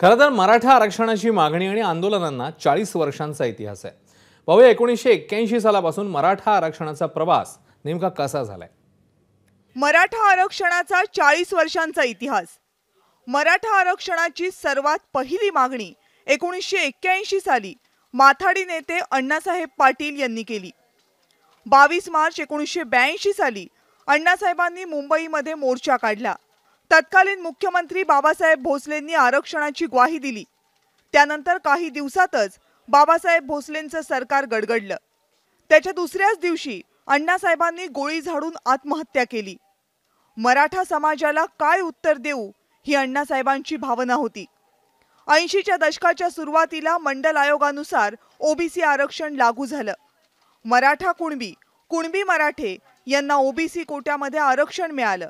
खरं तर मराठा आरक्षणाची मागणी आणि आंदोलनांना चाळीस वर्षांचा इतिहास आहे पाहूया एकोणीसशे एक्क्याऐंशी सालापासून मराठा आरक्षणाचा प्रवास नेमका कसा झालाय मराठा आरक्षणाचा चाळीस वर्षांचा इतिहास मराठा आरक्षणाची सर्वात पहिली मागणी एकोणीसशे एक्क्याऐंशी साली माथाडी नेते अण्णासाहेब पाटील यांनी केली बावीस मार्च एकोणीसशे ब्याऐंशी साली अण्णासाहेबांनी मुंबईमध्ये मोर्चा काढला तत्कालीन मुख्यमंत्री बाबासाहेब भोसलेंनी आरक्षणाची ग्वाही दिली त्यानंतर काही दिवसातच बाबासाहेब भोसलेंचं सरकार गडगडलं त्याच्या दुसऱ्याच दिवशी अण्णासाहेबांनी गोळी झाडून आत्महत्या केली मराठा समाजाला काय उत्तर देऊ ही अण्णासाहेबांची भावना होती ऐंशीच्या दशकाच्या सुरुवातीला मंडल आयोगानुसार ओबीसी आरक्षण लागू झालं मराठा कुणबी कुणबी मराठे यांना ओबीसी कोट्यामध्ये आरक्षण मिळालं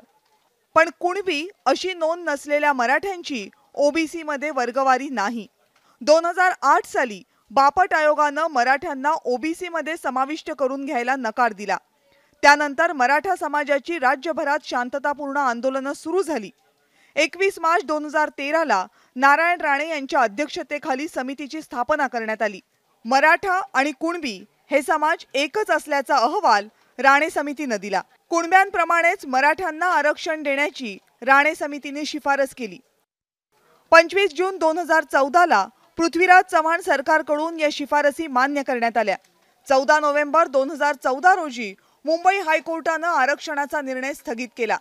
पण कुणबी अशी नोंद नसलेल्या मराठ्यांची मध्ये वर्गवारी नाही दोन हजार आठ साली बापट आयोगानं मराठ्यांना ओबीसीमध्ये समाविष्ट करून घ्यायला नकार दिला त्यानंतर मराठा समाजाची राज्यभरात शांततापूर्ण आंदोलनं सुरू झाली एकवीस मार्च दोन हजार तेराला नारायण राणे यांच्या अध्यक्षतेखाली समितीची स्थापना करण्यात आली मराठा आणि कुणबी हे समाज एकच असल्याचा अहवाल राणे समितीनं दिला कुणब्यांप्रमाणेच मराठ्यांना आरक्षण देण्याची राणे समितीने शिफारस केली पंचवीस जून दोन हजार चौदाला पृथ्वीराज चव्हाण सरकारकडून या शिफारसी मान्य करण्यात आल्या चौदा नोव्हेंबर दोन हजार चौदा रोजी मुंबई हायकोर्टानं आरक्षणाचा निर्णय स्थगित केला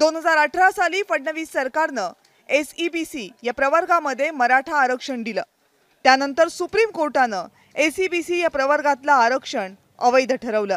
दोन हजार अठरा साली फडणवीस सरकारनं एसईबीसी या प्रवर्गामध्ये मराठा आरक्षण दिलं त्यानंतर सुप्रीम कोर्टानं एसईबीसी या प्रवर्गातलं आरक्षण अवैध ठरवलं